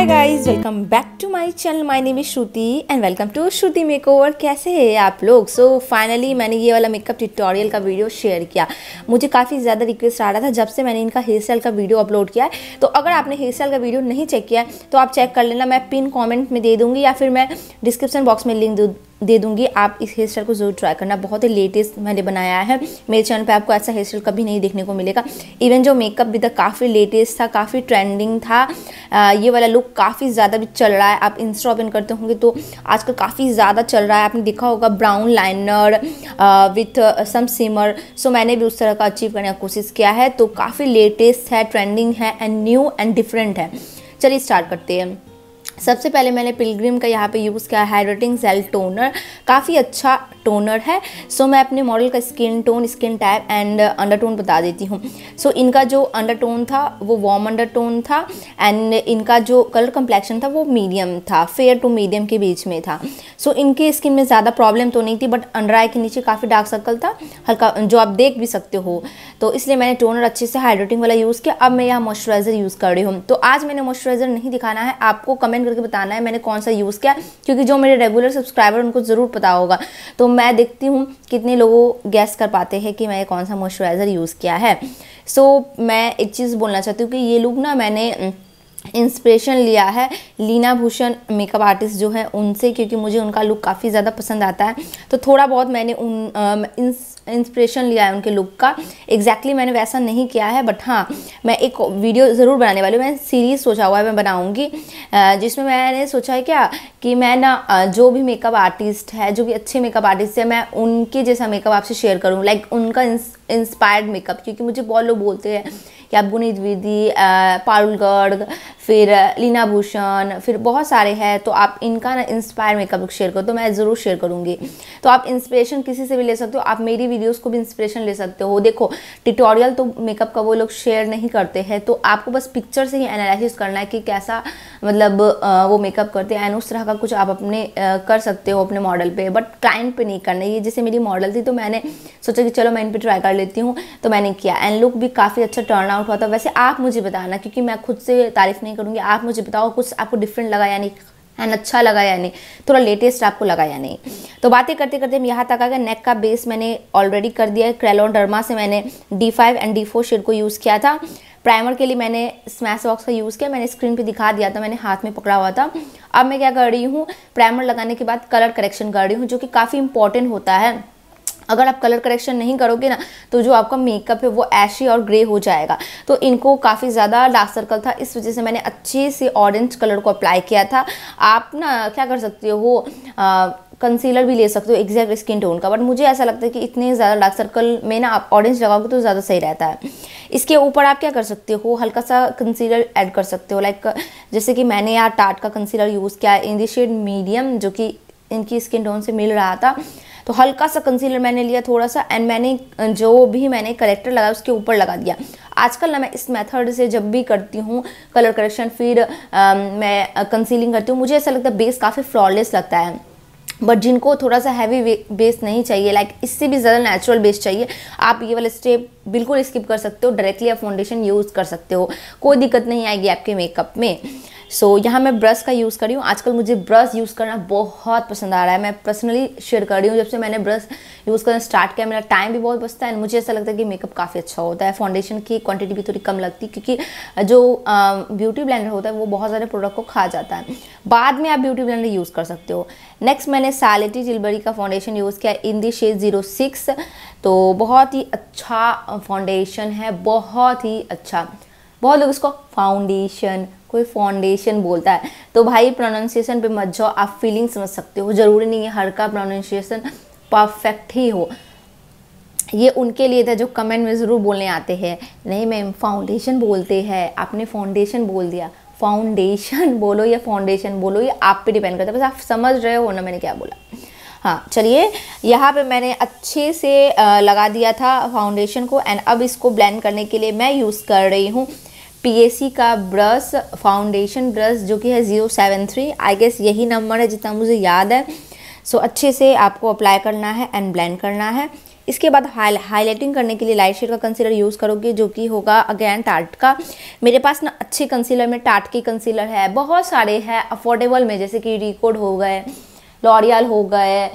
hi guys welcome back to my channel my name is Shruti and welcome to Shruti makeover कैसे हैं आप लोग सो so, finally मैंने ये वाला मेकअप ट्यूटोरियल का वीडियो शेयर किया मुझे काफ़ी ज़्यादा रिक्वेस्ट आ रहा था जब से मैंने इनका हेयर स्टाइल का वीडियो अपलोड किया है तो अगर आपने हेयर स्टाइल का वीडियो नहीं चेक किया है तो आप चेक कर लेना मैं पिन कॉमेंट में दे दूँगी या फिर मैं डिस्क्रिप्शन बॉक्स में लिंक दे दूंगी आप इस हेयर स्टाइल को जरूर ट्राई करना बहुत ही लेटेस्ट मैंने बनाया है मेरे चैनल पे आपको ऐसा हेयर स्टाइल कभी नहीं देखने को मिलेगा इवन जो मेकअप भी था काफ़ी लेटेस्ट था काफ़ी ट्रेंडिंग था आ, ये वाला लुक काफ़ी ज़्यादा भी चल रहा है आप इंस्टा ओपन करते होंगे तो आजकल काफ़ी ज़्यादा चल रहा है आपने देखा होगा brown liner with some shimmer so मैंने भी उस तरह का अचीव करने की कोशिश किया है तो काफ़ी लेटेस्ट है ट्रेंडिंग है एंड न्यू एंड डिफरेंट है चलिए स्टार्ट करते हैं सबसे पहले मैंने पिलग्रिम का यहाँ पे यूज़ किया हाइड्रेटिंग सेल टोनर काफ़ी अच्छा टोनर है सो so, मैं अपने मॉडल का skin tone skin type and under tone बता देती हूँ सो so, इनका जो अंडर टोन था वो वार्म अंडर टोन था एंड इनका जो कलर कम्प्लेक्शन था वो मीडियम था फेयर टू मीडियम के बीच में था सो so, इनके स्किन में ज़्यादा प्रॉब्लम तो नहीं थी बट अंडर आई के नीचे काफ़ी डार्क सर्कल था हल्का जो आप देख भी सकते हो तो इसलिए मैंने टोनर अच्छे से हाइड्रेटिंग वाला यूज़ किया अब मैं यहाँ मॉइस्चराइज़र यूज़ कर रही हूँ तो आज मैंने मॉइस्चराइज़र नहीं दिखाना है आपको कमेंट करके बताना है मैंने कौन सा यूज़ किया क्योंकि जो मेरे रेगुलर सब्सक्राइबर उनको ज़रूर पता होगा तो मैं देखती हूँ कितने लोगों गैस कर पाते हैं कि मैंने कौन सा मॉइस्चराइज़र यूज़ किया है सो so, मैं एक चीज़ बोलना चाहती हूँ कि ये लोग ना मैंने इंस्पिरेशन लिया है लीना भूषण मेकअप आर्टिस्ट जो है उनसे क्योंकि मुझे उनका लुक काफ़ी ज़्यादा पसंद आता है तो थोड़ा बहुत मैंने उन इंस्पिरेशन लिया है उनके लुक का एग्जैक्टली exactly मैंने वैसा नहीं किया है बट हाँ मैं एक वीडियो ज़रूर बनाने वाली हूँ मैं सीरीज़ सोचा हुआ है मैं बनाऊँगी जिसमें मैंने सोचा है क्या कि मैं ना जो भी मेकअप आर्टिस्ट है जो भी अच्छे मेकअप आर्टिस्ट है मैं उनके जैसा मेकअप आपसे शेयर करूँ लाइक उनका इंस्पायर्ड मेकअप क्योंकि मुझे बहुत लोग बोलते हैं या आप गुणित विधि पारुल फिर लीना भूषण फिर बहुत सारे हैं तो आप इनका ना इंस्पायर मेकअप लुक शेयर करो तो मैं ज़रूर शेयर करूँगी तो आप इंस्पिरेशन किसी से भी ले सकते हो आप मेरी वीडियोस को भी इंस्पिरेशन ले सकते हो देखो ट्यूटोरियल तो मेकअप का वो लोग शेयर नहीं करते हैं तो आपको बस पिक्चर से ही एनालिसिस करना है कि कैसा मतलब वो मेकअप करते हैं एंड उस तरह का कुछ आप अपने कर सकते हो अपने मॉडल पर बट क्लाइंट पर नहीं करना ये जैसे मेरी मॉडल थी तो मैंने सोचा कि चलो मैं इन पर ट्राई कर लेती हूँ तो मैंने किया एंड लुक भी काफ़ी अच्छा टर्न आउट हुआ था वैसे आप मुझे बताना क्योंकि मैं खुद से तारीफ़ नहीं करूँगी आप मुझे बताओ कुछ आपको डिफरेंट लगा या नहीं एंड अच्छा लगा या नहीं थोड़ा लेटेस्ट आपको लगा या नहीं तो बातें करते करते हम यहाँ तक आ गए नेक का बेस मैंने ऑलरेडी कर दिया है क्रेलोन डर्मा से मैंने D five and D four shade को यूज़ किया था प्राइमर के लिए मैंने स्मैश बॉक्स का यूज़ किया मैंने स्क्रीन पे दिखा दिया था मैंने हाथ में पकड़ा हुआ था अब मैं क्या कर रही हूँ प्राइमर लगाने के बाद कलर करेक्शन कर रही हूँ जो कि काफ़ी इंपॉर्टेंट होता है अगर आप कलर करेक्शन नहीं करोगे ना तो जो आपका मेकअप है वो ऐशी और ग्रे हो जाएगा तो इनको काफ़ी ज़्यादा डार्क सर्कल था इस वजह से मैंने अच्छे से ऑरेंज कलर को अप्लाई किया था आप ना क्या कर सकते हो कंसीलर भी ले सकते हो एग्जैक्ट स्किन टोन का बट मुझे ऐसा लगता है कि इतने ज़्यादा डार्क सर्कल में ना आप ऑरेंज लगाओगे तो ज़्यादा सही रहता है इसके ऊपर आप क्या कर सकते हो हल्का सा कंसीलर ऐड कर सकते हो लाइक जैसे कि मैंने यार टाट का कंसीलर यूज़ किया है इन दी शेड मीडियम जो कि इनकी स्किन टोन से मिल रहा था तो हल्का सा कंसीलर मैंने लिया थोड़ा सा एंड मैंने जो भी मैंने कलेक्टर लगाया उसके ऊपर लगा दिया आजकल ना मैं इस मेथड से जब भी करती हूँ कलर करेक्शन फिर आ, मैं कंसीलिंग करती हूँ मुझे ऐसा लगता है बेस काफ़ी फ्लॉलेस लगता है बट जिनको थोड़ा सा हैवी बेस नहीं चाहिए लाइक इससे भी ज़्यादा नेचुरल बेस चाहिए आप ये वाला स्टेप बिल्कुल स्किप कर सकते हो डायरेक्टली आप फाउंडेशन यूज़ कर सकते हो कोई दिक्कत नहीं आएगी आपके मेकअप में सो so, यहाँ मैं ब्रश का यूज़ कर रही हूँ आजकल मुझे ब्रश यूज़ करना बहुत पसंद आ रहा है मैं पर्सनली शेयर कर रही हूँ जब से मैंने ब्रश यूज़ करना स्टार्ट किया मेरा टाइम भी बहुत बचता है मुझे ऐसा लगता है कि मेकअप काफ़ी अच्छा होता है फाउंडेशन की क्वांटिटी भी थोड़ी कम लगती है क्योंकि जो ब्यूटी ब्लैंडर होता है वो बहुत सारे प्रोडक्ट को खा जाता है बाद में आप ब्यूटी ब्लैंडर यूज़ कर सकते हो नेक्स्ट मैंने सैलिटी जिलबरी का फाउंडेशन यूज़ किया in the shade zero six तो बहुत ही अच्छा फाउंडेशन है बहुत ही अच्छा बहुत लोग इसको फाउंडेशन कोई फाउंडेशन बोलता है तो भाई प्रोनाउंसिएशन पे मत जाओ आप फीलिंग समझ सकते हो ज़रूरी नहीं है हर का प्रोनाउंसिएशन परफेक्ट ही हो ये उनके लिए था जो कमेंट में ज़रूर बोलने आते हैं नहीं मैम फाउंडेशन बोलते हैं आपने फाउंडेशन बोल दिया फाउंडेशन बोलो या फाउंडेशन बोलो ये आप पे डिपेंड करता है बस आप समझ रहे हो ना मैंने क्या बोला हाँ चलिए यहाँ पे मैंने अच्छे से लगा दिया था फाउंडेशन को एंड अब इसको ब्लेंड करने के लिए मैं यूज़ कर रही हूँ पी का ब्रश फाउंडेशन ब्रश जो कि है zero seven three I guess यही नंबर है जितना मुझे याद है सो so, अच्छे से आपको अप्लाई करना है एंड ब्लेंड करना है इसके बाद हाई हाईलाइटिंग करने के लिए लाइट शेड का कंसीलर यूज़ करोगे जो कि होगा अगेन टाट का मेरे पास ना अच्छे कंसीलर में टाट के कंसीलर है बहुत सारे हैं अफोर्डेबल में जैसे कि रिकोड हो गए लॉरियल हो गए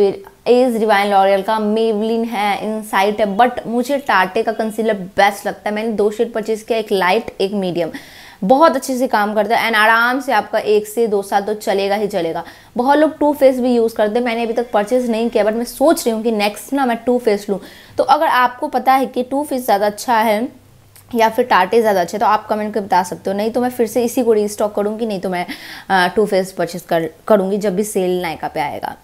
फिर एज रिवाइन लॉरियल का मेवलिन है इन साइट है बट मुझे टाटे का कंसीलर बेस्ट लगता है मैंने दो शेड परचेज किया एक लाइट एक मीडियम बहुत अच्छे से काम करता है एंड आराम से आपका एक से दो साल तो चलेगा ही चलेगा बहुत लोग टू फेस भी यूज़ करते हैं मैंने अभी तक परचेज़ नहीं किया बट मैं सोच रही हूँ कि नेक्स्ट ना मैं टू फेस लूँ तो अगर आपको पता है कि टू फेस ज़्यादा अच्छा है या फिर टाटे ज़्यादा अच्छे तो आप कमेंट करके बता सकते हो नहीं तो मैं फिर से इसी को रीस्टॉक करूँगी नहीं तो मैं टू फेस परचेज़ कर करूँगी जब भी सेल नायका पे आएगा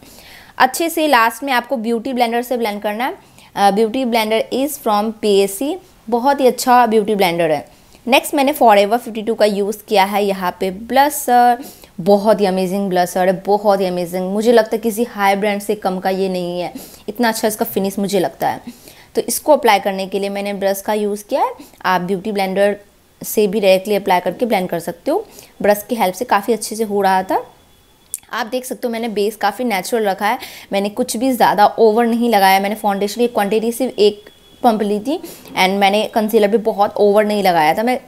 अच्छे से लास्ट में आपको ब्यूटी ब्लेंडर से ब्लेंड करना है beauty blender is from P बहुत ही अच्छा ब्यूटी ब्लेंडर है नेक्स्ट मैंने फॉर एवर का यूज़ किया है यहाँ पे ब्लसर बहुत ही अमेजिंग ब्लसर है बहुत ही अमेजिंग मुझे लगता है किसी हाई ब्रांड से कम का ये नहीं है इतना अच्छा इसका फिनिश मुझे लगता है तो इसको अप्लाई करने के लिए मैंने ब्रश का यूज़ किया है आप ब्यूटी ब्लेंडर से भी डायरेक्टली अप्लाई करके ब्लेंड कर सकते हो ब्रश की हेल्प से काफ़ी अच्छे से हो रहा था आप देख सकते हो मैंने बेस काफ़ी नेचुरल रखा है मैंने कुछ भी ज़्यादा ओवर नहीं लगाया मैंने फाउंडेशन की क्वान्टिटी सिर्फ एक पंप ली थी एंड मैंने कंसीलर भी बहुत ओवर नहीं लगाया था मैं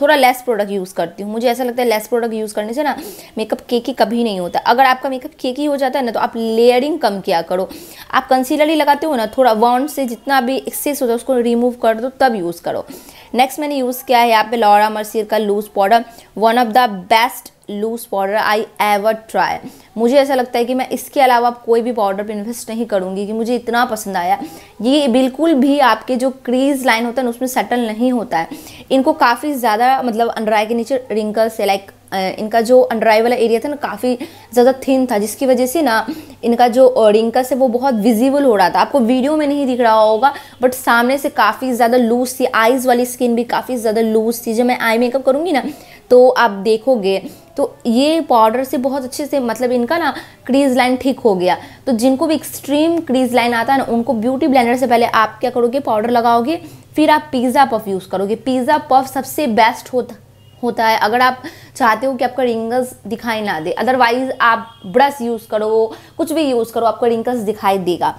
थोड़ा लेस प्रोडक्ट यूज़ करती हूँ मुझे ऐसा लगता है लेस प्रोडक्ट यूज़ करने से ना मेकअप केकी कभी नहीं होता अगर आपका मेकअप केकी हो जाता है ना तो आप लेयरिंग कम किया करो आप कंसीलर ही लगाते हो ना थोड़ा वाउंड से जितना भी एक्सेस होता है उसको रिमूव कर दो तब यूज़ करो नेक्स्ट मैंने यूज़ किया है यहाँ पे लॉरा मर्सियर का loose powder one of the best loose powder I ever try मुझे ऐसा लगता है कि मैं इसके अलावा आप कोई भी पाउडर पर इन्वेस्ट नहीं करूँगी कि मुझे इतना पसंद आया ये बिल्कुल भी आपके जो क्रीज लाइन होता है ना उसमें सेटल नहीं होता है इनको काफ़ी ज़्यादा मतलब अंडर आई के नीचे रिंकल्स है लाइक इनका जो अंडर आई वाला एरिया था ना काफ़ी ज़्यादा थिन था जिसकी वजह से ना इनका जो रिंकल्स है वो बहुत विजिबल हो रहा था आपको वीडियो में नहीं दिख रहा होगा बट सामने से काफ़ी ज़्यादा लूज थी आइज़ वाली स्किन भी काफ़ी ज़्यादा लूज थी जब मैं आई मेकअप करूँगी ना तो आप देखोगे तो ये पाउडर से बहुत अच्छे से मतलब इनका ना क्रीज लाइन ठीक हो गया तो जिनको भी एक्सट्रीम क्रीज लाइन आता है ना उनको ब्यूटी ब्लेंडर से पहले आप क्या करोगे पाउडर लगाओगे फिर आप पिज़्ज़ा पफ यूज़ करोगे पिज़्ज़ा पफ सबसे बेस्ट होता होता है अगर आप चाहते हो कि आपका रिंगल्स दिखाई ना दे अदरवाइज़ आप ब्रश यूज़ करो कुछ भी यूज़ करो आपका रिंगल्स दिखाई देगा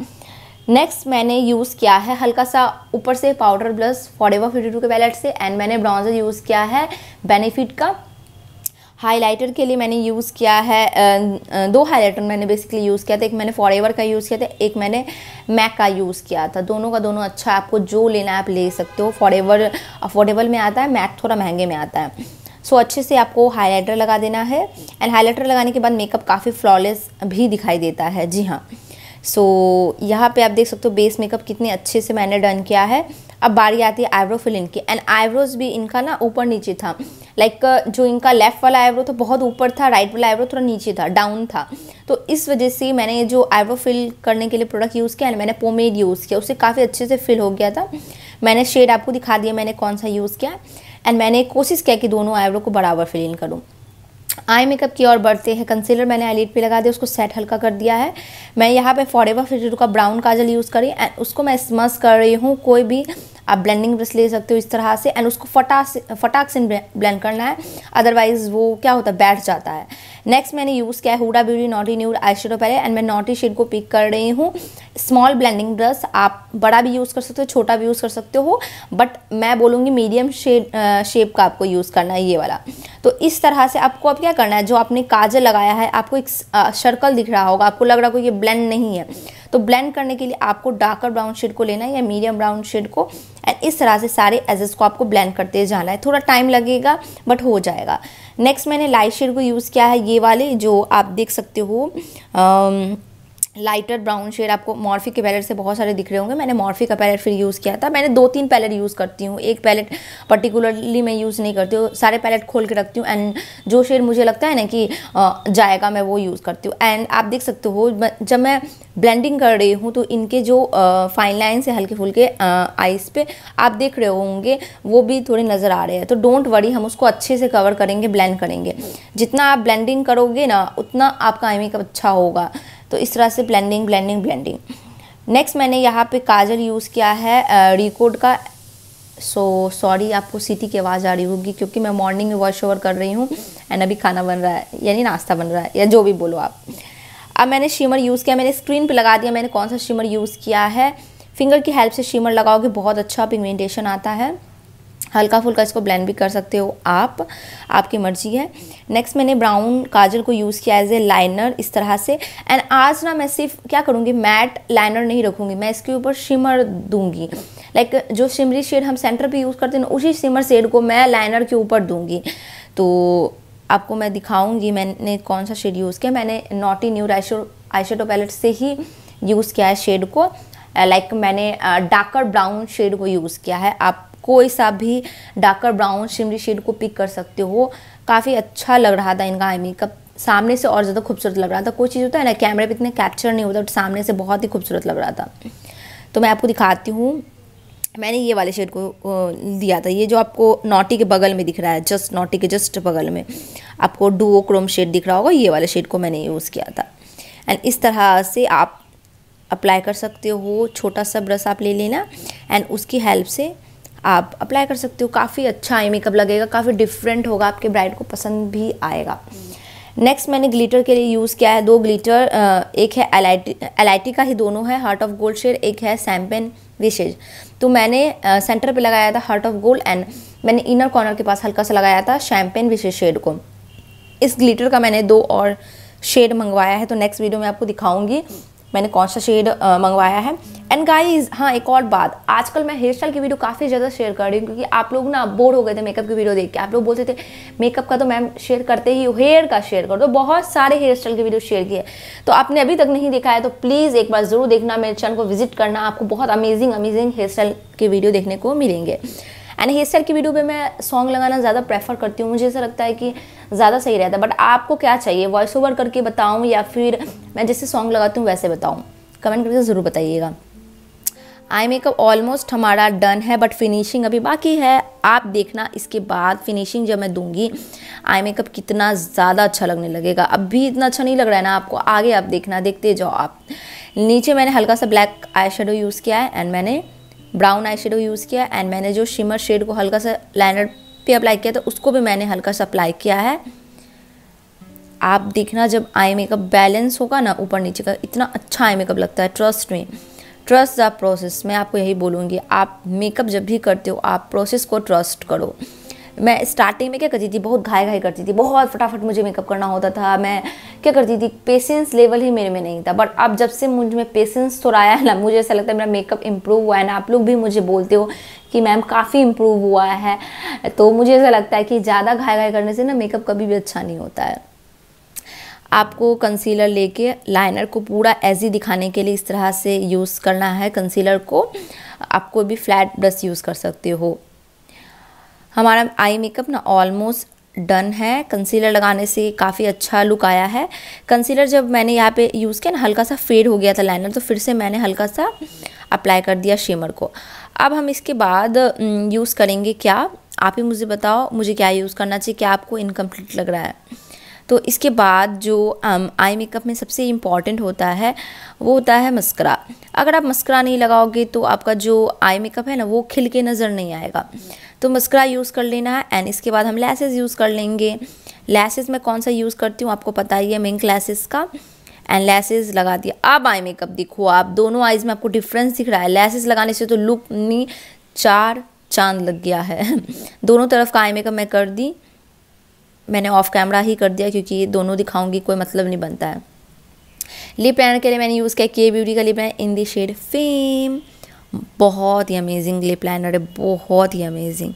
नेक्स्ट मैंने यूज़ किया है हल्का सा ऊपर से पाउडर ब्लस फिफ्टी टू के पैलेट से एंड मैंने ब्राउज़र यूज़ किया है बेनिफिट का हाइलाइटर के लिए मैंने यूज़ किया है दो हाइलाइटर मैंने बेसिकली यूज़ किया था एक मैंने एवर का यूज़ किया था एक मैंने मैक का यूज़ किया था दोनों का दोनों अच्छा आपको जो लेना है आप ले सकते हो फॉरेवर अफोर्डेबल में आता है मैक थोड़ा महंगे में आता है सो so, अच्छे से आपको हाइलाइटर लगा देना है एंड हाइलाइटर लगाने के बाद मेकअप काफ़ी फ्लॉलेस भी दिखाई देता है जी हाँ सो so, यहाँ पे आप देख सकते हो बेस मेकअप कितने अच्छे से मैंने डन किया है अब बारी आती है आईब्रो फिलिंग की एंड आईब्रोज भी इनका ना ऊपर नीचे था लाइक like, uh, जो इनका लेफ्ट वाला आईब्रो था बहुत ऊपर था राइट वाला आईब्रो थोड़ा नीचे था डाउन था तो इस वजह से मैंने जो आईब्रो फिल करने के लिए प्रोडक्ट यूज़ किया एंड मैंने पोमेड यूज़ किया उससे काफ़ी अच्छे से फिल हो गया था मैंने शेड आपको दिखा दिया मैंने कौन सा यूज़ किया एंड मैंने कोशिश किया कि दोनों आईब्रो को बराबर फिल इन करूँ आई मेकअप की ओर बढ़ते हैं कंसीलर मैंने आईलिड पे लगा दिया उसको सेट हल्का कर दिया है मैं यहाँ पे फॉर एवर फिफ्टी टू का ब्राउन काजल यूज़ करी एंड उसको मैं स्मस कर रही हूँ कोई भी आप ब्लेंडिंग ब्रश ले सकते हो इस तरह से एंड उसको फटा से फटाक से ब्लेंड करना है अदरवाइज़ वो क्या होता है बैठ जाता है नेक्स्ट मैंने यूज़ किया है Huda beauty naughty nude eye पहले एंड मैं नॉटी शेड को पिक कर रही हूँ स्मॉल ब्लेंडिंग ब्रश आप बड़ा भी यूज़ कर सकते हो छोटा भी यूज़ कर सकते हो बट मैं बोलूँगी मीडियम शेड शेप का आपको यूज़ करना है ये वाला तो इस तरह से आपको अब क्या करना है जो आपने काजल लगाया है आपको एक सर्कल दिख रहा होगा आपको लग रहा होगा ये ब्लेंड नहीं है तो ब्लेंड करने के लिए आपको डार्कर ब्राउन शेड को लेना है या मीडियम ब्राउन शेड को एंड इस तरह से सारे एजेस को आपको ब्लेंड करते जाना है थोड़ा टाइम लगेगा बट हो जाएगा नेक्स्ट मैंने लाइट शेड को यूज़ किया है ये वाले जो आप देख सकते हो आ, um, लाइटर ब्राउन शेड आपको मॉर्फी के पैलेट से बहुत सारे दिख रहे होंगे मैंने मॉर्फी का पैलेट फिर यूज़ किया था मैंने दो तीन पैलेट यूज़ करती हूँ एक पैलेट पर्टिकुलरली मैं यूज़ नहीं करती हूँ सारे पैलेट खोल के रखती हूँ एंड जो शेड मुझे लगता है ना कि जाएगा मैं वो यूज़ करती हूँ एंड आप देख सकते हो जब मैं ब्लेंडिंग कर रही हूँ तो इनके जो फाइन लाइन से हल्के फुल्के आइस पे आप देख रहे होंगे वो भी थोड़े नज़र आ रहे हैं तो डोंट वरी हम उसको अच्छे से कवर करेंगे ब्लेंड करेंगे जितना आप ब्लेंडिंग करोगे ना उतना आपका आई मेकअप अच्छा होगा तो इस तरह से ब्लेंडिंग ब्लेंडिंग ब्लेंडिंग नेक्स्ट मैंने यहाँ पे काजल यूज़ किया है रिकोड का सो so, सॉरी आपको सीटी की आवाज़ आ रही होगी क्योंकि मैं मॉर्निंग में वॉश ओवर कर रही हूँ एंड अभी खाना बन रहा है यानी नाश्ता बन रहा है या जो भी बोलो आप अब मैंने शिमर यूज़ किया मैंने स्क्रीन पे लगा दिया मैंने कौन सा शिमर यूज़ किया है फिंगर की हेल्प से शिमर लगाओगे बहुत अच्छा पिगमेंटेशन आता है हल्का फुल्का इसको ब्लेंड भी कर सकते हो आप आपकी मर्जी है नेक्स्ट मैंने ब्राउन काजल को यूज़ किया एज ए लाइनर इस तरह से एंड आज ना मैं सिर्फ क्या करूँगी मैट लाइनर नहीं रखूँगी मैं इसके ऊपर शिमर दूँगी लाइक like, जो शिमरी शेड हम सेंटर पे यूज़ करते हैं उसी शिमर शेड को मैं लाइनर के ऊपर दूँगी तो आपको मैं दिखाऊंगी मैंने कौन सा शेड यूज़ किया मैंने नॉटी न्यू आईशो आईशेडो पैलेट से ही यूज़ किया है शेड को लाइक uh, like मैंने डार्कर ब्राउन शेड को यूज़ किया है आप कोई सा भी डार्कर ब्राउन शिमरी शेड को पिक कर सकते हो काफ़ी अच्छा लग रहा था इनका आई मेकअप सामने से और ज़्यादा खूबसूरत लग रहा था कोई चीज़ होता है ना कैमरे पर इतने कैप्चर नहीं होता सामने से बहुत ही खूबसूरत लग रहा था तो मैं आपको दिखाती हूँ मैंने ये वाले शेड को दिया था ये जो आपको नोटी के बगल में दिख रहा है जस्ट नोटी के जस्ट बगल में आपको डुओ क्रोम शेड दिख रहा होगा ये वाले शेड को मैंने यूज़ किया था एंड इस तरह से आप अप्लाई कर सकते हो छोटा सा ब्रश आप ले लेना एंड उसकी हेल्प से आप अप्लाई कर सकते हो काफ़ी अच्छा आई मेकअप लगेगा काफ़ी डिफरेंट होगा आपके ब्राइड को पसंद भी आएगा नेक्स्ट मैंने ग्लिटर के लिए यूज़ किया है दो ग्लिटर एक है एलाइटी एलाइटी का ही दोनों है हार्ट ऑफ गोल्ड शेड एक है सैम्पेन विशेज तो मैंने सेंटर पे लगाया था हार्ट ऑफ गोल्ड एंड मैंने इनर कॉर्नर के पास हल्का सा लगाया था शैम्पेन विशेष शेड को इस ग्लिटर का मैंने दो और शेड मंगवाया है तो नेक्स्ट वीडियो में आपको दिखाऊंगी मैंने कौन सा शेड मंगवाया है एंड गाइज हाँ एक और बात आजकल मैं हेयर स्टाइल की वीडियो काफ़ी ज़्यादा शेयर कर रही हूँ क्योंकि आप लोग ना बोर हो गए थे मेकअप की वीडियो देख के आप लोग बोलते थे मेकअप का तो मैम शेयर करते ही हेयर का शेयर कर दो तो बहुत सारे हेयर स्टाइल की वीडियो शेयर किए तो आपने अभी तक नहीं देखा है तो प्लीज़ एक बार ज़रूर देखना मेरे चैनल को विजिट करना आपको बहुत अमेजिंग अमेजिंग हेयर स्टाइल की वीडियो देखने को मिलेंगे एंड हेयर स्टाइल की वीडियो पे मैं सॉन्ग लगाना ज़्यादा प्रेफर करती हूँ मुझे ऐसा लगता है कि ज़्यादा सही रहता है बट आपको क्या चाहिए वॉइस ओवर करके बताऊँ या फिर मैं जैसे सॉन्ग लगाती हूँ वैसे बताऊँ कमेंट करके ज़रूर बताइएगा आई मेकअप ऑलमोस्ट हमारा डन है बट फिनिशिंग अभी बाकी है आप देखना इसके बाद फिनिशिंग जब मैं दूंगी आई मेकअप कितना ज़्यादा अच्छा लगने लगेगा अब भी इतना अच्छा नहीं लग रहा है ना आपको आगे आप देखना देखते जाओ आप नीचे मैंने हल्का सा ब्लैक आई यूज़ किया है एंड मैंने ब्राउन आई यूज़ किया एंड मैंने जो शिमर शेड को हल्का सा लाइनर पे अप्लाई किया था तो उसको भी मैंने हल्का सा अप्लाई किया है आप देखना जब आई मेकअप बैलेंस होगा ना ऊपर नीचे का इतना अच्छा आई मेकअप लगता है ट्रस्ट में ट्रस्ट द प्रोसेस मैं आपको यही बोलूँगी आप मेकअप जब भी करते हो आप प्रोसेस को ट्रस्ट करो मैं स्टार्टिंग में क्या करती थी बहुत घाई घाई करती थी बहुत फटाफट मुझे मेकअप करना होता था मैं क्या करती थी पेशेंस लेवल ही मेरे में नहीं था बट अब जब से मुझ में पेशेंस थोड़ा तो आया ना मुझे ऐसा लगता है मेरा मेकअप इम्प्रूव हुआ है ना आप लोग भी मुझे बोलते हो कि मैम काफ़ी इम्प्रूव हुआ है तो मुझे ऐसा लगता है कि ज़्यादा घाई घाई करने से ना मेकअप कभी भी अच्छा नहीं होता है आपको कंसीलर लेके लाइनर को पूरा ऐजी दिखाने के लिए इस तरह से यूज़ करना है कंसीलर को आप कोई भी फ्लैट ब्रश यूज़ कर सकते हो हमारा आई मेकअप ना ऑलमोस्ट डन है कंसीलर लगाने से काफ़ी अच्छा लुक आया है कंसीलर जब मैंने यहाँ पे यूज़ किया ना हल्का सा फेड हो गया था लाइनर तो फिर से मैंने हल्का सा अप्लाई कर दिया शेमर को अब हम इसके बाद यूज़ करेंगे क्या आप ही मुझे बताओ मुझे क्या यूज़ करना चाहिए क्या आपको इनकम्प्लीट लग रहा है तो इसके बाद जो आई मेकअप में सबसे इम्पॉर्टेंट होता है वो होता है मस्करा अगर आप मस्करा नहीं लगाओगे तो आपका जो आई मेकअप है ना वो खिल के नज़र नहीं आएगा तो मस्करा यूज़ कर लेना है एंड इसके बाद हम लैसेज यूज़ कर लेंगे लैसेज मैं कौन सा यूज़ करती हूँ आपको पता ही है मिंक लैसेज का एंड लैसेज लगा दिया अब आई मेकअप दिखो आप दोनों आइज़ में आपको डिफरेंस दिख रहा है लैसेज लगाने से तो लुक नहीं चार चांद लग गया है दोनों तरफ का आई मेकअप मैं कर दी मैंने ऑफ कैमरा ही कर दिया क्योंकि दोनों दिखाऊंगी कोई मतलब नहीं बनता है लिप लाइनर के लिए मैंने यूज़ किया के ब्यूटी का lip liner in the shade fame बहुत ही अमेजिंग लिप लाइनर है बहुत ही अमेजिंग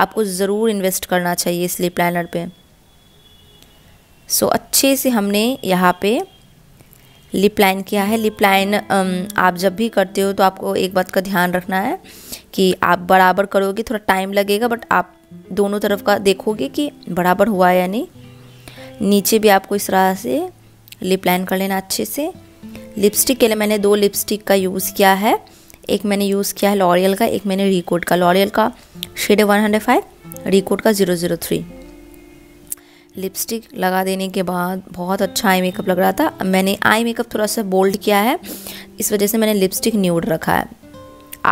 आपको ज़रूर इन्वेस्ट करना चाहिए इस लिप लाइनर पर सो so, अच्छे से हमने यहाँ पे लिप लाइन किया है लिप लाइन आप जब भी करते हो तो आपको एक बात का ध्यान रखना है कि आप बराबर करोगे थोड़ा टाइम लगेगा बट आप दोनों तरफ का देखोगे कि बराबर हुआ है या नहीं नीचे भी आपको इस तरह से लिप लाइन कर लेना अच्छे से लिपस्टिक के लिए मैंने दो लिपस्टिक का यूज़ किया है एक मैंने यूज़ किया है लॉरियल का एक मैंने रिकोड का लॉरियल का shade one hundred five Recode का ज़ीरो ज़ीरो थ्री लिपस्टिक लगा देने के बाद बहुत अच्छा आई मेकअप लग रहा था मैंने आई मेकअप थोड़ा सा बोल्ड किया है इस वजह से मैंने लिपस्टिक न्यूड रखा है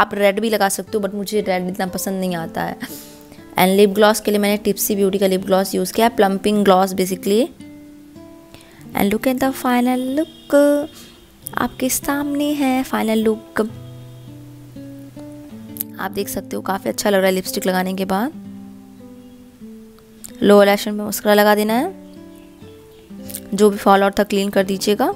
आप रेड भी लगा सकते हो बट मुझे रेड इतना पसंद नहीं आता है एंड लिप ग्लॉस के लिए मैंने टिप्सी ब्यूटी का लिप ग्लॉस यूज़ किया plumping gloss basically and look at the final look आपके सामने है फाइनल लुक आप देख सकते हो काफ़ी अच्छा लग रहा है लिपस्टिक लगाने के बाद लोअर लैशन में उसका लगा देना है जो भी फॉल आउट था क्लीन कर दीजिएगा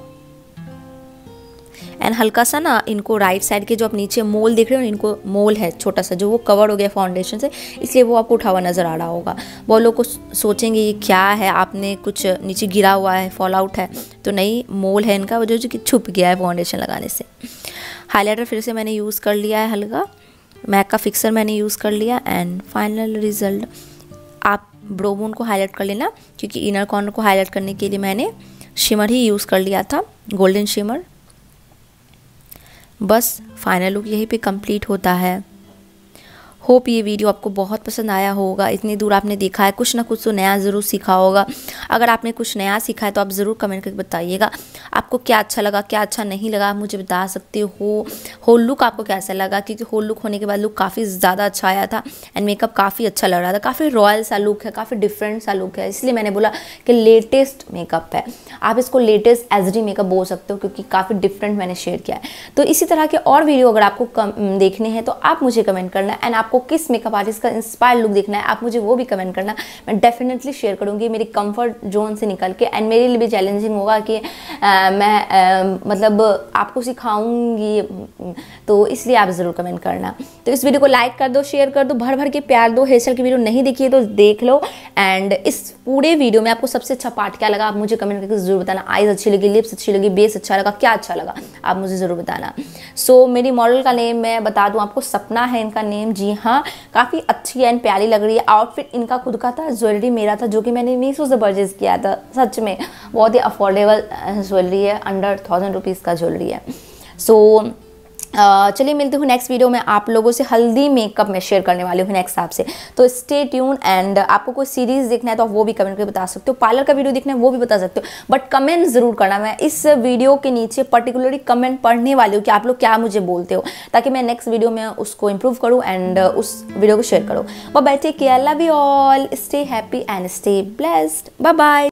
एंड हल्का सा ना इनको राइट साइड के जो आप नीचे मोल देख रहे हो इनको मोल है छोटा सा जो वो कवर हो गया फाउंडेशन से इसलिए वो आपको उठा हुआ नज़र आ रहा होगा बहुत लोग को सोचेंगे ये क्या है आपने कुछ नीचे गिरा हुआ है फॉल आउट है तो नहीं मोल है इनका वजह जो कि छुप गया है फाउंडेशन लगाने से हाईलाइटर फिर से मैंने यूज़ कर लिया है हल्का मैक का फिक्सर मैंने यूज़ कर लिया एंड फाइनल रिजल्ट आप ब्रोबोन को हाईलाइट कर लेना क्योंकि इनर कॉर्नर को हाईलाइट करने के लिए मैंने शिमर ही यूज़ कर लिया था गोल्डन शिमर बस फाइनल लुक यहीं पे कंप्लीट होता है होप ये वीडियो आपको बहुत पसंद आया होगा इतनी दूर आपने देखा है कुछ ना कुछ तो नया ज़रूर सीखा होगा अगर आपने कुछ नया सीखा है तो आप ज़रूर कमेंट करके बताइएगा आपको क्या अच्छा लगा क्या अच्छा नहीं लगा आप मुझे बता सकते हो होल लुक आपको कैसा लगा क्योंकि होल लुक होने के बाद लुक काफ़ी ज़्यादा अच्छा आया था एंड मेकअप काफ़ी अच्छा लग रहा था काफ़ी रॉयल सा लुक है काफ़ी डिफरेंट सा लुक है इसलिए मैंने बोला कि लेटेस्ट मेकअप है आप इसको लेटेस्ट एज मेकअप बोल सकते हो क्योंकि काफ़ी डिफरेंट मैंने शेयर किया है तो इसी तरह के और वीडियो अगर आपको देखने हैं तो आप मुझे कमेंट करना एंड आप आपको किस मेकअप आर्टिस्ट का इंस्पायर लुक देखना है आप मुझे वो भी कमेंट करना मैं डेफिनेटली शेयर करूंगी मेरी कंफर्ट जोन से निकल के एंड मेरे लिए भी चैलेंजिंग होगा कि आ, मैं आ, मतलब आपको सिखाऊंगी तो इसलिए आप ज़रूर कमेंट करना तो इस वीडियो को लाइक कर दो शेयर कर दो भर भर के प्यार दो हेयर स्टाइल की वीडियो नहीं देखिए तो देख लो एंड इस पूरे वीडियो में आपको सबसे अच्छा पार्ट क्या लगा आप मुझे कमेंट करके जरूर बताना आइज अच्छी लगी लिप्स अच्छी लगी बेस अच्छा लगा क्या अच्छा लगा आप मुझे ज़रूर बताना सो so, मेरी मॉडल का नेम मैं बता दूँ आपको सपना है इनका नेम जी हाँ काफ़ी अच्छी एंड प्यारी लग रही है आउटफिट इनका खुद का था ज्वेलरी मेरा था जो कि मैंने मीशो से परचेज़ किया था सच में बहुत ही अफोर्डेबल ज्वेलरी है अंडर थाउजेंड रुपीज़ का ज्वेलरी है सो so, चलिए मिलती हूँ नेक्स्ट वीडियो में आप लोगों से हल्दी मेकअप में शेयर करने वाली हूँ नेक्स्ट आपसे तो स्टे ट्यून एंड आपको कोई सीरीज़ देखना है तो आप वो भी कमेंट करके बता सकते हो पार्लर का वीडियो देखना है वो भी बता सकते हो बट कमेंट ज़रूर करना मैं इस वीडियो के नीचे पर्टिकुलरली कमेंट पढ़ने वाली हूँ कि आप लोग क्या मुझे बोलते हो ताकि मैं नेक्स्ट वीडियो में उसको इम्प्रूव करूँ एंड उस वीडियो को शेयर करूँ बैठे के love you all stay happy and stay blessed bye bye